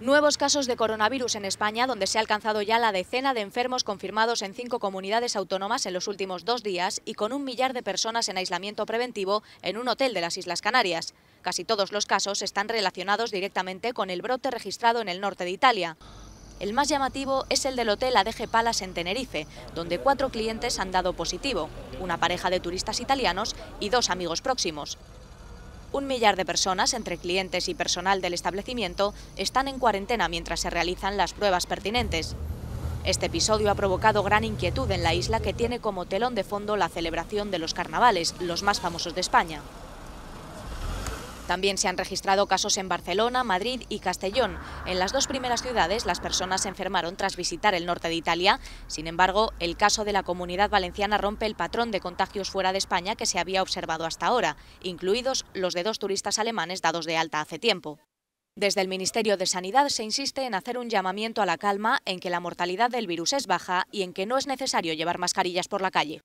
Nuevos casos de coronavirus en España, donde se ha alcanzado ya la decena de enfermos confirmados en cinco comunidades autónomas en los últimos dos días y con un millar de personas en aislamiento preventivo en un hotel de las Islas Canarias. Casi todos los casos están relacionados directamente con el brote registrado en el norte de Italia. El más llamativo es el del hotel ADG Palace en Tenerife, donde cuatro clientes han dado positivo, una pareja de turistas italianos y dos amigos próximos. Un millar de personas, entre clientes y personal del establecimiento, están en cuarentena mientras se realizan las pruebas pertinentes. Este episodio ha provocado gran inquietud en la isla que tiene como telón de fondo la celebración de los carnavales, los más famosos de España. También se han registrado casos en Barcelona, Madrid y Castellón. En las dos primeras ciudades las personas se enfermaron tras visitar el norte de Italia. Sin embargo, el caso de la comunidad valenciana rompe el patrón de contagios fuera de España que se había observado hasta ahora, incluidos los de dos turistas alemanes dados de alta hace tiempo. Desde el Ministerio de Sanidad se insiste en hacer un llamamiento a la calma, en que la mortalidad del virus es baja y en que no es necesario llevar mascarillas por la calle.